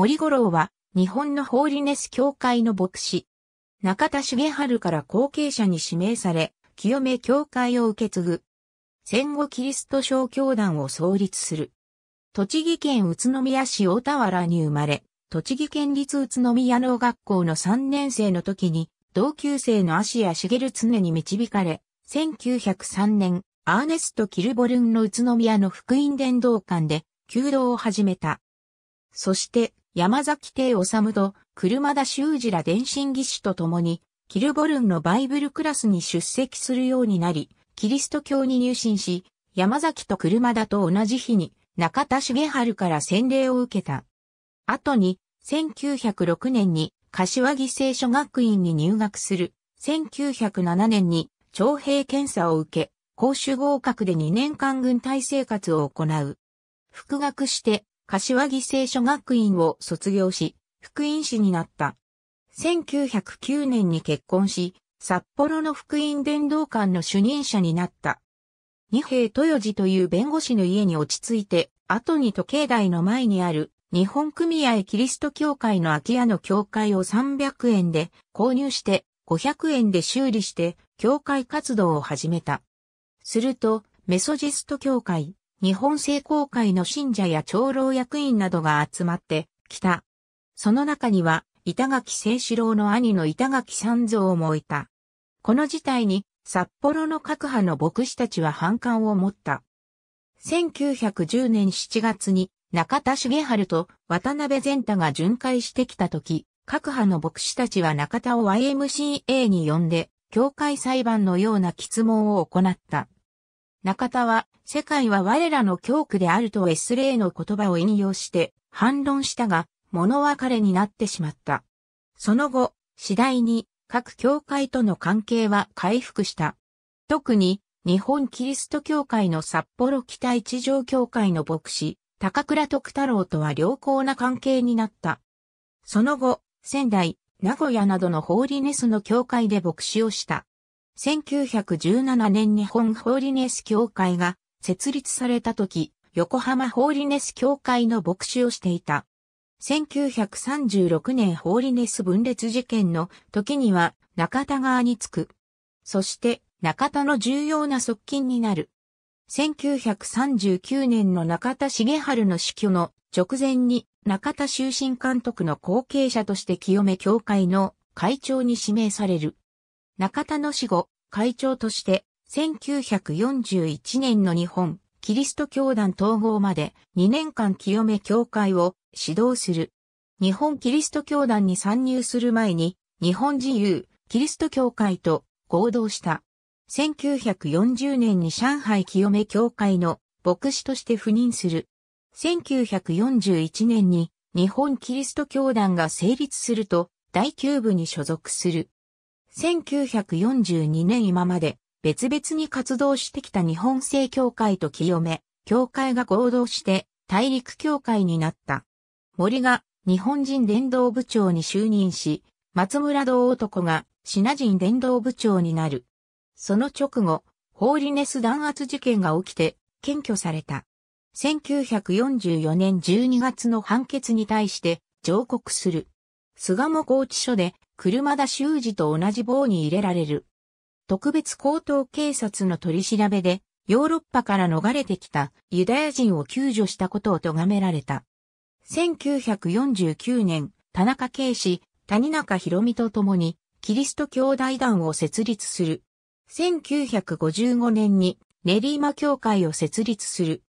森五郎は、日本のホーリネス教会の牧師。中田茂春から後継者に指名され、清め教会を受け継ぐ。戦後キリスト小教団を創立する。栃木県宇都宮市大田原に生まれ、栃木県立宇都宮農学校の3年生の時に、同級生の芦谷茂常に導かれ、1903年、アーネスト・キルボルンの宇都宮の福音伝道館で、弓道を始めた。そして、山崎帝治と車田修二ら伝信技師と共に、キルボルンのバイブルクラスに出席するようになり、キリスト教に入信し、山崎と車田と同じ日に中田重春から洗礼を受けた。後に、1906年に柏木聖書学院に入学する。1907年に徴兵検査を受け、公衆合格で2年間軍隊生活を行う。復学して、柏木聖書学院を卒業し、福音師になった。1909年に結婚し、札幌の福音伝道館の主任者になった。二平豊治という弁護士の家に落ち着いて、後に時計台の前にある日本組合キリスト教会の空き家の教会を300円で購入して500円で修理して教会活動を始めた。すると、メソジスト教会、日本聖公会の信者や長老役員などが集まってきた。その中には、板垣清志郎の兄の板垣三蔵もいた。この事態に、札幌の各派の牧師たちは反感を持った。1910年7月に、中田茂春と渡辺善太が巡回してきた時、各派の牧師たちは中田を YMCA に呼んで、教会裁判のような質問を行った。中田は、世界は我らの教区であるとエスレの言葉を引用して反論したが、物別れになってしまった。その後、次第に各教会との関係は回復した。特に、日本キリスト教会の札幌北一条教会の牧師、高倉徳太郎とは良好な関係になった。その後、仙台、名古屋などのホーリネスの教会で牧師をした。1917年日本ホーリネス協会が設立された時、横浜ホーリネス協会の牧師をしていた。1936年ホーリネス分裂事件の時には中田側につく。そして中田の重要な側近になる。1939年の中田重治の死去の直前に中田終身監督の後継者として清め協会の会長に指名される。中田の死後、会長として、1941年の日本、キリスト教団統合まで2年間清め教会を指導する。日本キリスト教団に参入する前に、日本自由、キリスト教会と合同した。1940年に上海清め教会の牧師として赴任する。1941年に日本キリスト教団が成立すると、第9部に所属する。1942年今まで別々に活動してきた日本正教会と清め、教会が合同して大陸教会になった。森が日本人伝道部長に就任し、松村道男がシナ人伝道部長になる。その直後、ホーリネス弾圧事件が起きて検挙された。1944年12月の判決に対して上告する。菅も拘置所で車田修二と同じ棒に入れられる。特別高等警察の取り調べで、ヨーロッパから逃れてきたユダヤ人を救助したことを咎められた。1949年、田中圭氏、谷中博美と共に、キリスト教大団を設立する。1955年に、練馬教会を設立する。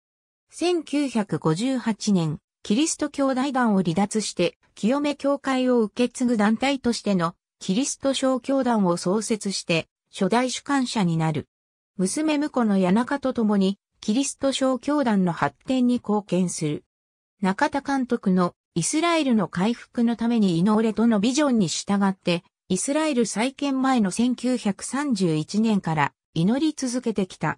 1958年、キリスト教大団を離脱して、清め教会を受け継ぐ団体としての、キリスト小教団を創設して、初代主管者になる。娘婿の谷中と共に、キリスト小教団の発展に貢献する。中田監督のイスラエルの回復のために祈れとのビジョンに従って、イスラエル再建前の1931年から祈り続けてきた。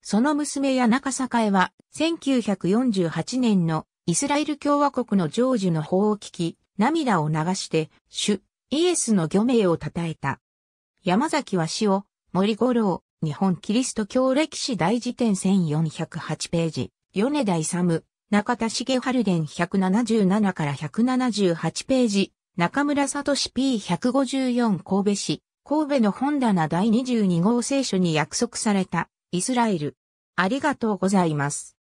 その娘や中栄は1948年のイスラエル共和国の成就の法を聞き、涙を流して、主、イエスの漁名を称えた。山崎は死を、森五郎、日本キリスト教歴史大辞典1408ページ、米田勇、中田茂春伝177から178ページ、中村聡 P154 神戸市、神戸の本棚第22号聖書に約束された、イスラエル。ありがとうございます。